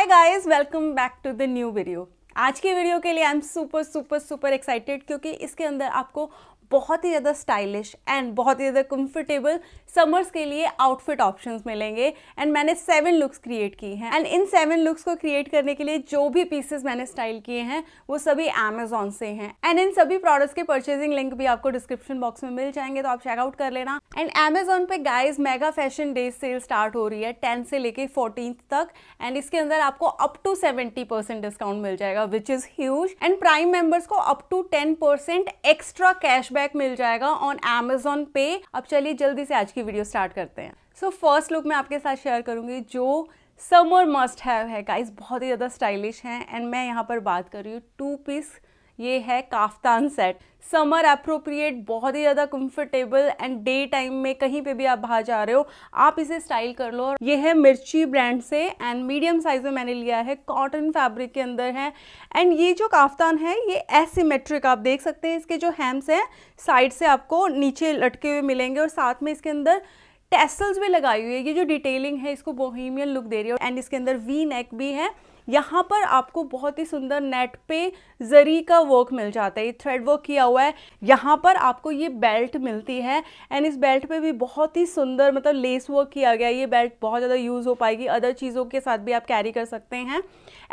Hi guys welcome back to the new video आज की video के लिए I am super super super excited क्योंकि इसके अंदर आपको बहुत ही ज़्यादा स्टाइलिश एंड बहुत ही ज़्यादा कंफर्टेबल समर्स के लिए आउटफिट ऑप्शंस मिलेंगे एंड मैंने सेवन लुक्स क्रिएट की हैं एंड इन सेवन लुक्स को क्रिएट करने के लिए जो भी पीसेस मैंने स्टाइल किए हैं वो सभी अमेजोन से हैं एंड इन सभी प्रोडक्ट्स के परचेजिंग लिंक भी आपको डिस्क्रिप्शन बॉक्स में मिल जाएंगे तो आप चेकआउट कर लेना एंड अमेजोन पे guys mega fashion day sale start हो रही है टेंथ से लेके फोर्टीन तक एंड इसके अंदर आपको up to seventy percent discount मिल जाएगा which is huge and prime members को up to ten percent extra cash cashback मिल जाएगा ऑन एमेजोन पे अब चलिए जल्दी से आज की वीडियो स्टार्ट करते हैं सो फर्स्ट लुक मैं आपके साथ शेयर करूंगी जो समर मस्ट हैव है गाइस बहुत ही ज़्यादा स्टाइलिश हैं एंड मैं यहाँ पर बात कर रही हूँ टू पीस ये है काफ्तान सेट समर अप्रोप्रिएट बहुत ही ज़्यादा कंफर्टेबल एंड डे टाइम में कहीं पे भी आप बाहर जा रहे हो आप इसे स्टाइल कर लो और ये है मिर्ची ब्रांड से एंड मीडियम साइज़ में मैंने लिया है कॉटन फैब्रिक के अंदर है एंड ये जो काफ्तान है ये एसीमेट्रिक आप देख सकते हैं इसके जो हैम्स हैं साइड से आपको नीचे लटके हुए मिलेंगे और साथ में इसके अंदर टेसल्स भी लगाई हुई है ये जो डिटेलिंग है इसको बोहिमियन लुक दे रही है एंड इसके अंदर वी नेक भी है यहाँ पर आपको बहुत ही सुंदर नेट पे जरी का वर्क मिल जाता है ये थ्रेड वर्क किया हुआ है यहाँ पर आपको ये बेल्ट मिलती है एंड इस बेल्ट पे भी बहुत ही सुंदर मतलब लेस वर्क किया गया ये बेल्ट बहुत ज़्यादा यूज़ हो पाएगी अदर चीज़ों के साथ भी आप कैरी कर सकते हैं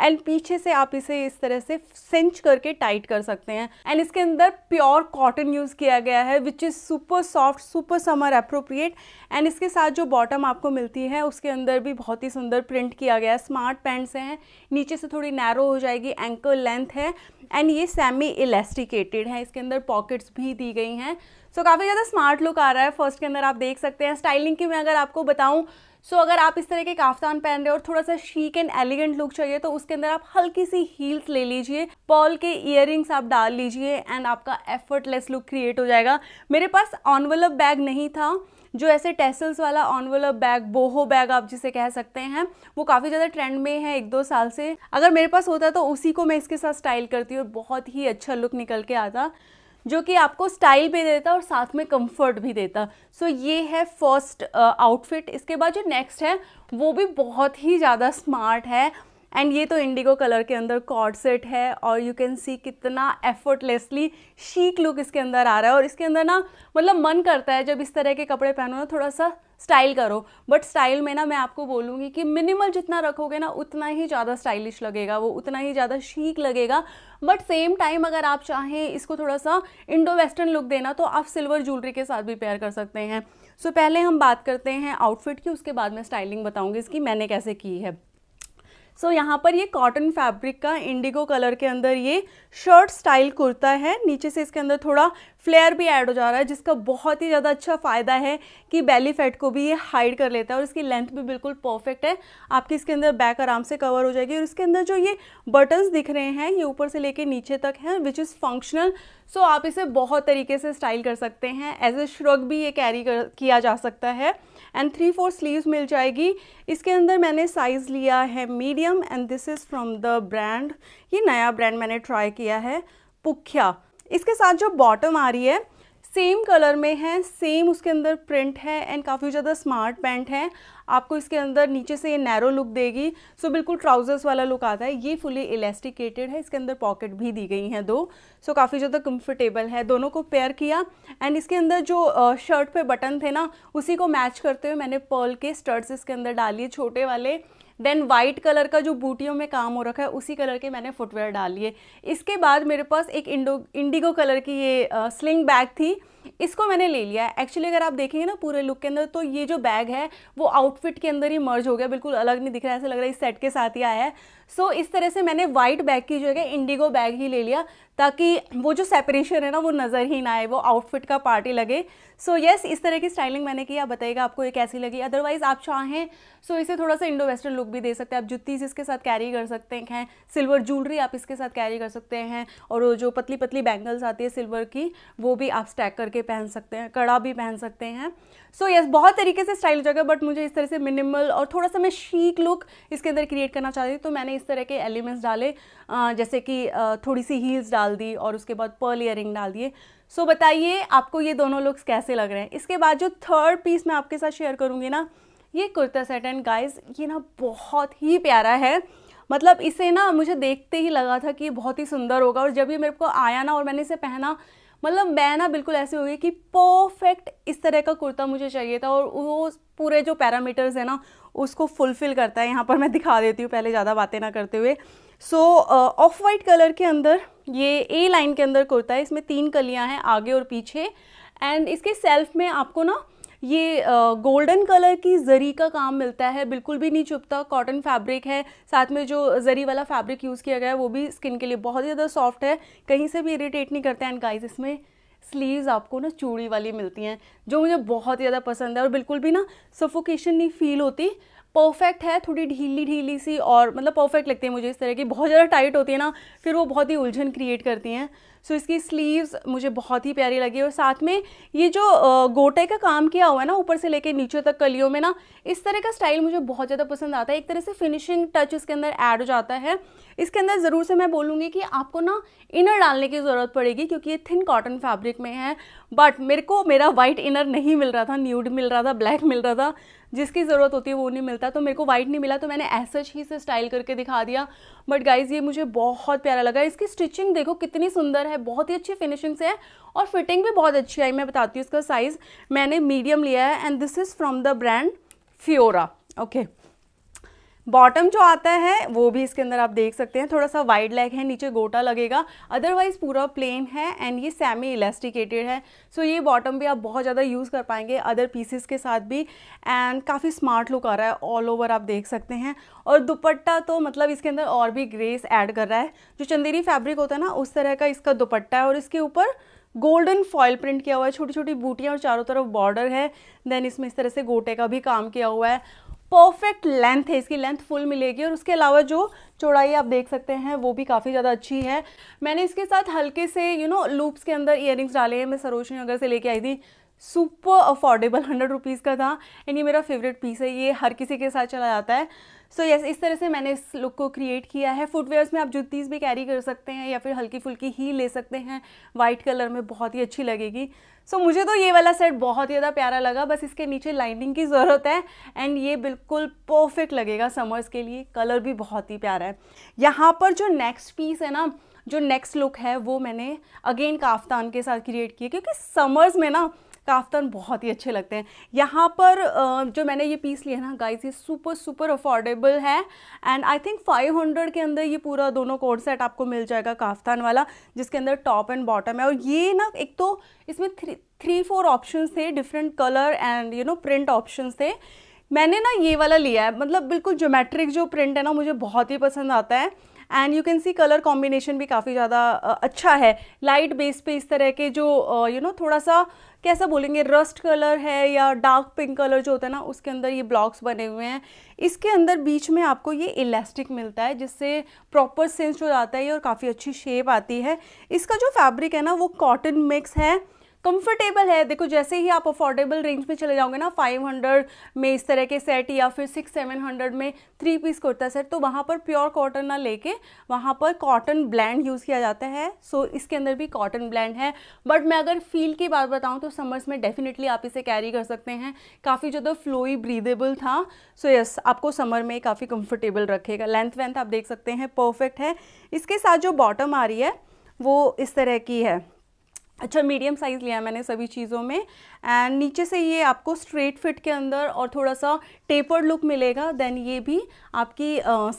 एंड पीछे से आप इसे इस तरह से सिंच करके टाइट कर सकते हैं एंड इसके अंदर प्योर कॉटन यूज़ किया गया है which is super soft super summer appropriate and इसके साथ जो बॉटम आपको मिलती है उसके अंदर भी बहुत ही सुंदर प्रिंट किया गया है स्मार्ट पैंट्स हैं नीचे से थोड़ी नैरो हो जाएगी एंकल लेंथ है एंड ये सेमी इलास्टिकेटेड है इसके अंदर पॉकेट्स भी दी गई हैं सो so, काफ़ी ज़्यादा स्मार्ट लुक आ रहा है फर्स्ट के अंदर आप देख सकते हैं स्टाइलिंग की मैं अगर आपको बताऊं सो so, अगर आप इस तरह के काफ्तान पहन रहे हो और थोड़ा सा शीक एंड एलिगेंट लुक चाहिए तो उसके अंदर आप हल्की सी हील्स ले लीजिए पॉल के इयर आप डाल लीजिए एंड आपका एफर्टलेस लुक क्रिएट हो जाएगा मेरे पास ऑनवलप बैग नहीं था जो ऐसे टेसल्स वाला ऑनवलर बैग बोहो बैग आप जिसे कह सकते हैं वो काफ़ी ज़्यादा ट्रेंड में है एक दो साल से अगर मेरे पास होता तो उसी को मैं इसके साथ स्टाइल करती और बहुत ही अच्छा लुक निकल के आता जो कि आपको स्टाइल भी देता और साथ में कंफर्ट भी देता सो so, ये है फर्स्ट आउटफिट uh, इसके बाद जो नेक्स्ट है वो भी बहुत ही ज़्यादा स्मार्ट है एंड ये तो इंडिगो कलर के अंदर कॉर्डसेट है और यू कैन सी कितना एफर्टलेसली शीक लुक इसके अंदर आ रहा है और इसके अंदर ना मतलब मन करता है जब इस तरह के कपड़े पहनो ना थोड़ा सा स्टाइल करो बट स्टाइल में ना मैं आपको बोलूँगी कि मिनिमल जितना रखोगे ना उतना ही ज़्यादा स्टाइलिश लगेगा वो उतना ही ज़्यादा शीक लगेगा बट सेम टाइम अगर आप चाहें इसको थोड़ा सा इंडो वेस्टर्न लुक देना तो आप सिल्वर ज्वेलरी के साथ भी पेयर कर सकते हैं सो so, पहले हम बात करते हैं आउटफिट की उसके बाद मैं स्टाइलिंग बताऊँगी इसकी मैंने कैसे की है सो so, यहाँ पर ये कॉटन फैब्रिक का इंडिगो कलर के अंदर ये शर्ट स्टाइल कुर्ता है नीचे से इसके अंदर थोड़ा फ्लेयर भी ऐड हो जा रहा है जिसका बहुत ही ज़्यादा अच्छा फ़ायदा है कि बेली फैट को भी ये हाइड कर लेता है और इसकी लेंथ भी बिल्कुल परफेक्ट है आपकी इसके अंदर बैक आराम से कवर हो जाएगी और इसके अंदर जो ये बटन्स दिख रहे हैं ये ऊपर से लेके नीचे तक हैं विच इज़ फंक्शनल सो आप इसे बहुत तरीके से स्टाइल कर सकते हैं एज ए श्रग भी ये कैरी कर किया जा सकता है एंड थ्री फोर स्लीव्स मिल जाएगी इसके अंदर मैंने साइज़ लिया है medium and this is from the brand ये नया ब्रांड मैंने ट्राई किया है पुख्या इसके साथ जो बॉटम आ रही है सेम कलर में है सेम उसके अंदर प्रिंट है एंड काफ़ी ज़्यादा स्मार्ट पैंट है आपको इसके अंदर नीचे से ये नैरो लुक देगी सो so, बिल्कुल ट्राउजर्स वाला लुक आता है ये फुली इलास्टिकेटेड है इसके अंदर पॉकेट भी दी गई हैं दो सो so, काफ़ी ज़्यादा कंफर्टेबल है दोनों को पेयर किया एंड इसके अंदर जो शर्ट पे बटन थे ना उसी को मैच करते हुए मैंने पर्ल के स्टर्ट्स इसके अंदर डालिए छोटे वाले देन वाइट कलर का जो बूटियों में काम हो रखा है उसी कलर के मैंने फुटवेयर डाल लिए इसके बाद मेरे पास एक इंडो इंडिगो कलर की ये आ, स्लिंग बैग थी इसको मैंने ले लिया है एक्चुअली अगर आप देखेंगे ना पूरे लुक के अंदर तो ये जो बैग है वो आउटफिट के अंदर ही मर्ज हो गया बिल्कुल अलग नहीं दिख रहा है ऐसा लग रहा है इस सेट के साथ ही आया है सो so, इस तरह से मैंने वाइट बैग की जगह इंडिगो बैग ही ले लिया ताकि वो जो सेपरेशन है ना वो नज़र ही ना आए वो आउटफिट का पार्टी लगे सो so, येस yes, इस तरह की स्टाइलिंग मैंने की आप बताइएगा आपको ये कैसी लगी अदरवाइज़ आप चाहें सो तो so, इसे थोड़ा सा इंडो वेस्टर्न लुक भी दे सकते हैं आप जुत्तीज इसके साथ कैरी कर सकते हैं सिल्वर ज्वेलरी आप इसके साथ कैरी कर सकते हैं और वो जो पतली पतली बैंगल्स आती है सिल्वर की वो भी आप स्टैक करके पहन सकते हैं कड़ा भी पहन सकते हैं सो so, येस yes, बहुत तरीके से स्टाइल हो जाएगा बट मुझे इस तरह से मिनिमल और थोड़ा सा मैं शीक लुक इसके अंदर क्रिएट करना चाहती हूँ तो मैंने इस तरह के एलिमेंट्स डाले जैसे कि थोड़ी सी हील्स डाल दी और उसके बाद पर्ल ईयरिंग डाल दिए सो so, बताइए आपको ये दोनों लुक्स कैसे लग रहे हैं इसके बाद जो थर्ड पीस मैं आपके साथ शेयर करूँगी ना ये कुर्ता सेट एंड गाइज ये ना बहुत ही प्यारा है मतलब इसे ना मुझे देखते ही लगा था कि बहुत ही सुंदर होगा और जब ये मेरे को आया ना और मैंने इसे पहना मतलब मैं ना बिल्कुल ऐसे हो गई कि परफेक्ट इस तरह का कुर्ता मुझे चाहिए था और वो पूरे जो पैरामीटर्स है ना उसको फुलफ़िल करता है यहाँ पर मैं दिखा देती हूँ पहले ज़्यादा बातें ना करते हुए सो ऑफ वाइट कलर के अंदर ये ए लाइन के अंदर कुर्ता है इसमें तीन कलियाँ हैं आगे और पीछे एंड इसके सेल्फ में आपको ना ये गोल्डन कलर की जरी का काम मिलता है बिल्कुल भी नहीं चुपता कॉटन फैब्रिक है साथ में जो जरी वाला फैब्रिक यूज़ किया गया है वो भी स्किन के लिए बहुत ज़्यादा सॉफ्ट है कहीं से भी इरीटेट नहीं करता एंड गाइज इसमें स्लीव्स आपको ना चूड़ी वाली मिलती हैं जो मुझे बहुत ज़्यादा पसंद है और बिल्कुल भी ना सफोकेशन नहीं फील होती परफेक्ट है थोड़ी ढीली ढीली सी और मतलब परफेक्ट लगती है मुझे इस तरह की बहुत ज़्यादा टाइट होती है ना फिर वो बहुत ही उलझन क्रिएट करती हैं सो so, इसकी स्लीव्स मुझे बहुत ही प्यारी लगी और साथ में ये जो गोटे का काम किया हुआ है ना ऊपर से लेके नीचे तक कलियों में ना इस तरह का स्टाइल मुझे बहुत ज़्यादा पसंद आता है एक तरह से फिनिशिंग टच इसके अंदर ऐड हो जाता है इसके अंदर ज़रूर से मैं बोलूँगी कि आपको ना इनर डालने की ज़रूरत पड़ेगी क्योंकि ये थिन कॉटन फैब्रिक में है बट मेरे को मेरा वाइट इनर नहीं मिल रहा था न्यूड मिल रहा था ब्लैक मिल रहा था जिसकी ज़रूरत होती है वो नहीं मिलता तो मेरे को वाइट नहीं मिला तो मैंने ऐसा ही से स्टाइल करके दिखा दिया बट गाइज़ ये मुझे बहुत प्यारा लगा इसकी स्टिचिंग देखो कितनी सुंदर है बहुत ही अच्छी फिनिशिंग से है और फिटिंग भी बहुत अच्छी आई मैं बताती हूँ इसका साइज़ मैंने मीडियम लिया है and this is from the brand फ्योरा ओके okay. बॉटम जो आता है वो भी इसके अंदर आप देख सकते हैं थोड़ा सा वाइड लेग है नीचे गोटा लगेगा अदरवाइज़ पूरा प्लेन है एंड ये सेमी इलास्टिकेटेड है सो so ये बॉटम भी आप बहुत ज़्यादा यूज़ कर पाएंगे अदर पीसेस के साथ भी एंड काफ़ी स्मार्ट लुक आ रहा है ऑल ओवर आप देख सकते हैं और दुपट्टा तो मतलब इसके अंदर और भी ग्रेस एड कर रहा है जो चंदेरी फैब्रिक होता है ना उस तरह का इसका दुपट्टा है और इसके ऊपर गोल्डन फॉयल प्रिंट किया हुआ है छोटी छोटी बूटियाँ और चारों तरफ बॉर्डर है देन इसमें इस तरह से गोटे का भी काम किया हुआ है परफेक्ट लेंथ है इसकी लेंथ फुल मिलेगी और उसके अलावा जो चौड़ाई आप देख सकते हैं वो भी काफ़ी ज़्यादा अच्छी है मैंने इसके साथ हल्के से यू नो लूप्स के अंदर इयर डाले हैं मैं सरोजनी नगर से लेके आई थी सुपर अफोर्डेबल हंड्रेड रुपीज़ का था एंड ये मेरा फेवरेट पीस है ये हर किसी के साथ चला जाता है सो so यस yes, इस तरह से मैंने इस लुक को क्रिएट किया है फुटवेयर्स में आप जुत्तीस भी कैरी कर सकते हैं या फिर हल्की फुल्की ही ले सकते हैं वाइट कलर में बहुत ही अच्छी लगेगी सो so, मुझे तो ये वाला सेट बहुत ही ज़्यादा प्यारा लगा बस इसके नीचे लाइनिंग की ज़रूरत है एंड ये बिल्कुल परफेक्ट लगेगा समर्स के लिए कलर भी बहुत ही प्यारा है यहाँ पर जो नेक्स्ट पीस है ना जो नेक्स्ट लुक है वो मैंने अगेन काफ्तान के साथ क्रिएट किया क्योंकि समर्स में ना काफ्तान बहुत ही अच्छे लगते हैं यहाँ पर जो मैंने ये पीस लिया ना गाइस ये सुपर सुपर अफोर्डेबल है एंड आई थिंक 500 के अंदर ये पूरा दोनों कोड सेट आपको मिल जाएगा काफ्तान वाला जिसके अंदर टॉप एंड बॉटम है और ये ना एक तो इसमें थ्री थ्री फोर ऑप्शन थे different colour and you know print option थे मैंने ना ये वाला लिया है मतलब बिल्कुल जोमेट्रिक जो प्रिंट है ना मुझे बहुत ही पसंद आता है and you can see colour combination भी काफ़ी ज़्यादा अच्छा है लाइट बेस पे इस तरह के जो यू नो know, थोड़ा सा कैसा बोलेंगे रस्ट कलर है या डार्क पिंक कलर जो होता है ना उसके अंदर ये ब्लॉक्स बने हुए हैं इसके अंदर बीच में आपको ये इलास्टिक मिलता है जिससे प्रॉपर सेंस हो जाता है और काफ़ी अच्छी शेप आती है इसका जो फैब्रिक है ना वो कॉटन मिक्स है कंफर्टेबल है देखो जैसे ही आप अफोर्डेबल रेंज में चले जाओगे ना 500 में इस तरह के सेट या फिर सिक्स सेवन हंड्रेड में थ्री पीस कुर्ता सेट तो वहाँ पर प्योर कॉटन ना लेके वहाँ पर कॉटन ब्लैंड यूज़ किया जाता है सो so, इसके अंदर भी कॉटन ब्लैंड है बट मैं अगर फील की बात बताऊँ तो समर्स में डेफिनेटली आप इसे कैरी कर सकते हैं काफ़ी ज़्यादा फ्लोई ब्रीदेबल था सो so, यस yes, आपको समर में काफ़ी कम्फर्टेबल रखेगा लेंथ वेंथ आप देख सकते हैं परफेक्ट है इसके साथ जो बॉटम आ रही है वो इस तरह की है अच्छा मीडियम साइज़ लिया मैंने सभी चीज़ों में एंड नीचे से ये आपको स्ट्रेट फिट के अंदर और थोड़ा सा टेपर लुक मिलेगा देन ये भी आपकी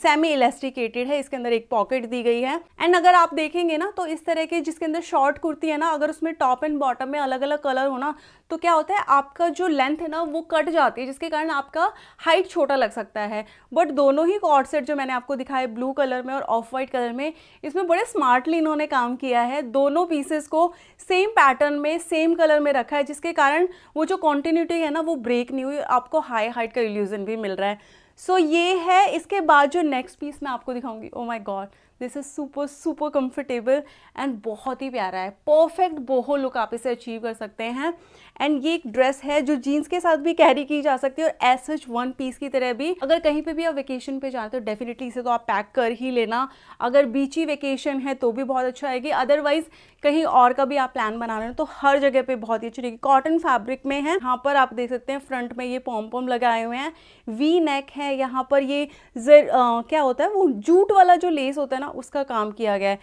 सेमी इलास्टिकेटेड है इसके अंदर एक पॉकेट दी गई है एंड अगर आप देखेंगे ना तो इस तरह के जिसके अंदर शॉर्ट कुर्ती है ना अगर उसमें टॉप एंड बॉटम में अलग अलग कलर हो ना तो क्या होता है आपका जो लेंथ है ना वो कट जाती है जिसके कारण आपका हाइट छोटा लग सकता है बट दोनों ही कॉर्ड सेट जो मैंने आपको दिखाए ब्लू कलर में और ऑफ वाइट कलर में इसमें बड़े स्मार्टली इन्होंने काम किया है दोनों पीसेस को सेम पैटर्न में सेम कलर में रखा है जिसके कारण कारण वो जो कॉन्टीन्यूटी है ना वो ब्रेक नहीं हुई आपको हाई हाइट का इल्यूजन भी मिल रहा है सो so, ये है इसके बाद जो नेक्स्ट पीस मैं आपको दिखाऊंगी oh my God this is super super comfortable and बहुत ही प्यारा है परफेक्ट बोहो लुक आप इसे अचीव कर सकते हैं एंड ये एक ड्रेस है जो जीन्स के साथ भी कैरी की जा सकती है और एस सच वन पीस की तरह भी अगर कहीं पे भी आप वेकेशन पे जाते हो डेफिनेटली इसे तो आप पैक कर ही लेना अगर बीची वेकेशन है तो भी बहुत अच्छा आएगी अदरवाइज कहीं और का भी आप प्लान बना रहे हो तो हर जगह पे बहुत ही अच्छी रहेगी कॉटन फैब्रिक में है यहाँ पर आप देख सकते हैं फ्रंट में ये पॉम पॉम लगाए हुए हैं वी नेक है यहाँ पर ये जर, आ, क्या होता है वो जूट वाला जो लेस होता है ना उसका काम किया गया है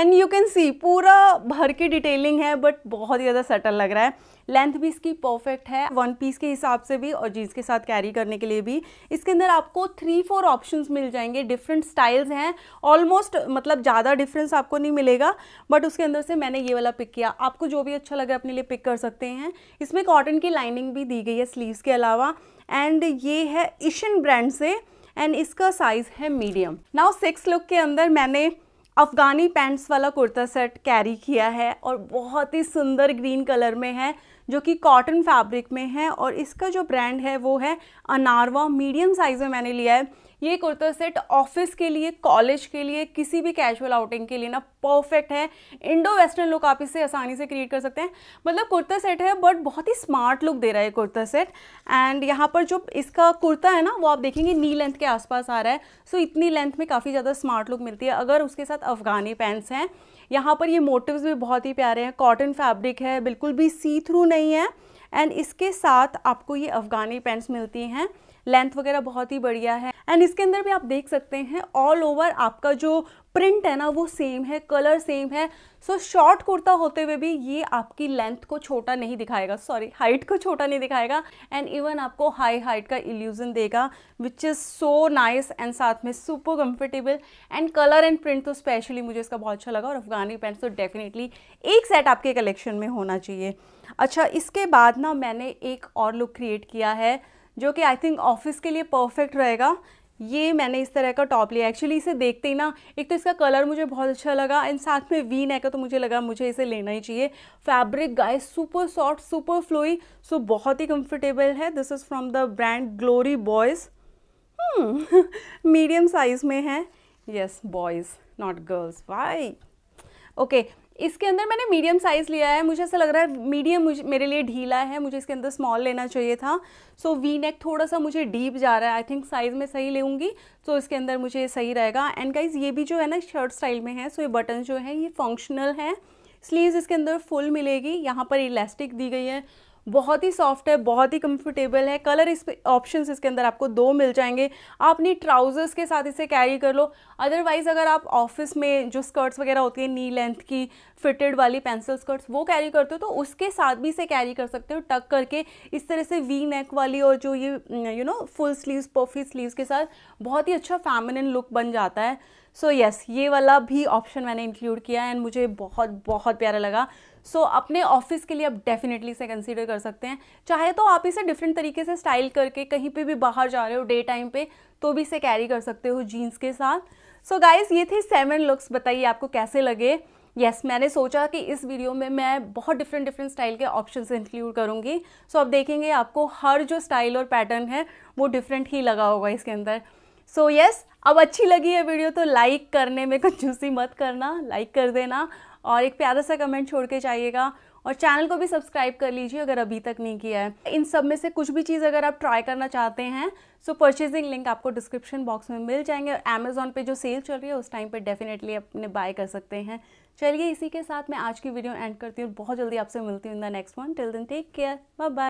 एंड यू कैन सी पूरा भर की डिटेलिंग है बट बहुत ही ज़्यादा सटल लग रहा है लेंथ भी इसकी परफेक्ट है वन पीस के हिसाब से भी और जीन्स के साथ कैरी करने के लिए भी इसके अंदर आपको थ्री फोर ऑप्शंस मिल जाएंगे डिफरेंट स्टाइल्स हैं ऑलमोस्ट मतलब ज़्यादा डिफरेंस आपको नहीं मिलेगा बट उसके अंदर से मैंने ये वाला पिक किया आपको जो भी अच्छा लगे अपने लिए पिक कर सकते हैं इसमें कॉटन की लाइनिंग भी दी गई है स्लीवस के अलावा एंड ये है ईशन ब्रांड से एंड इसका साइज़ है मीडियम नाउ सिक्स लुक के अंदर मैंने अफ़गानी पैंट्स वाला कुर्ता सेट कैरी किया है और बहुत ही सुंदर ग्रीन कलर में है जो कि कॉटन फैब्रिक में है और इसका जो ब्रांड है वो है अनारवा मीडियम साइज़ में मैंने लिया है ये कुर्ता सेट ऑफिस के लिए कॉलेज के लिए किसी भी कैजुअल आउटिंग के लिए ना परफेक्ट है इंडो वेस्टर्न लुक आप इसे आसानी से क्रिएट कर सकते हैं मतलब कुर्ता सेट है बट बहुत ही स्मार्ट लुक दे रहा है कुर्ता सेट एंड यहाँ पर जो इसका कुर्ता है ना वो आप देखेंगे नी लेंथ के आसपास आ रहा है सो so, इतनी लेंथ में काफ़ी ज़्यादा स्मार्ट लुक मिलती है अगर उसके साथ अफ़गानी पैंट्स हैं यहाँ पर ये मोटिवस भी बहुत ही प्यारे हैं कॉटन फैब्रिक है बिल्कुल भी सी थ्रू नहीं है एंड इसके साथ आपको ये अफ़गानी पैंट्स मिलती हैं लेंथ वगैरह बहुत ही बढ़िया है एंड इसके अंदर भी आप देख सकते हैं ऑल ओवर आपका जो प्रिंट है ना वो सेम है कलर सेम है सो शॉर्ट कुर्ता होते हुए भी ये आपकी लेंथ को छोटा नहीं दिखाएगा सॉरी हाइट को छोटा नहीं दिखाएगा एंड इवन आपको हाई हाइट का इल्यूजन देगा which is so nice and साथ में super comfortable and colour and print तो स्पेशली मुझे इसका बहुत अच्छा लगा और अफगानी पेंट तो डेफिनेटली एक सेट आपके कलेक्शन में होना चाहिए अच्छा इसके बाद ना मैंने एक और लुक क्रिएट किया है जो कि आई थिंक ऑफिस के लिए परफेक्ट रहेगा ये मैंने इस तरह का टॉप लिया एक्चुअली इसे देखते ही ना एक तो इसका कलर मुझे बहुत अच्छा लगा एंड साथ में वी नेक है तो मुझे लगा मुझे इसे लेना ही चाहिए fabric guy super soft super flowy so बहुत ही कंफर्टेबल है this is from the brand glory boys medium size में है yes boys not girls why okay इसके अंदर मैंने मीडियम साइज़ लिया है मुझे ऐसा लग रहा है मीडियम मेरे लिए ढीला है मुझे इसके अंदर स्मॉल लेना चाहिए था सो वी नेक थोड़ा सा मुझे डीप जा रहा है आई थिंक साइज़ में सही लूँगी सो so, इसके अंदर मुझे सही रहेगा एंड गाइज ये भी जो है ना शर्ट स्टाइल में है सो so ये बटन जो है ये फंक्शनल है स्लीव इसके अंदर फुल मिलेगी यहाँ पर इलास्टिक दी गई है बहुत ही सॉफ्ट है बहुत ही कंफर्टेबल है कलर इस ऑप्शंस इसके अंदर आपको दो मिल जाएंगे आप अपनी ट्राउज़र्स के साथ इसे कैरी कर लो अदरवाइज़ अगर आप ऑफिस में जो स्कर्ट्स वगैरह होती हैं नी लेंथ की फिटेड वाली पेंसिल स्कर्ट्स वो कैरी करते हो तो उसके साथ भी इसे कैरी कर सकते हो टक करके इस तरह से वी नेक वाली और जो ये you know full sleeve puffy sleeve के साथ बहुत ही अच्छा फैमिलिन लुक बन जाता है सो so, यस yes, ये वाला भी ऑप्शन मैंने इंक्लूड किया एंड मुझे बहुत बहुत प्यारा लगा सो so, अपने ऑफिस के लिए आप डेफिनेटली इसे कंसीडर कर सकते हैं चाहे तो आप इसे डिफरेंट तरीके से स्टाइल करके कहीं पे भी बाहर जा रहे हो डे टाइम पे तो भी इसे कैरी कर सकते हो जीन्स के साथ सो so, गाइस ये थे सेवन लुक्स बताइए आपको कैसे लगे यस yes, मैंने सोचा कि इस वीडियो में मैं बहुत डिफरेंट डिफरेंट स्टाइल के ऑप्शन इंक्लूड करूँगी सो so, आप देखेंगे आपको हर जो स्टाइल और पैटर्न है वो डिफरेंट ही लगा होगा इसके अंदर सो so, यस yes, अब अच्छी लगी है वीडियो तो लाइक करने में कंजूसी मत करना लाइक कर देना और एक प्यारा सा कमेंट छोड़ के जाइएगा और चैनल को भी सब्सक्राइब कर लीजिए अगर अभी तक नहीं किया है इन सब में से कुछ भी चीज़ अगर आप ट्राई करना चाहते हैं सो परचेजिंग लिंक आपको डिस्क्रिप्शन बॉक्स में मिल जाएंगे और अमेज़ोन पे जो सेल चल रही है उस टाइम पे डेफिनेटली अपने बाय कर सकते हैं चलिए इसी के साथ मैं आज की वीडियो एंड करती हूँ बहुत जल्दी आपसे मिलती हूँ in the next one till then take care bye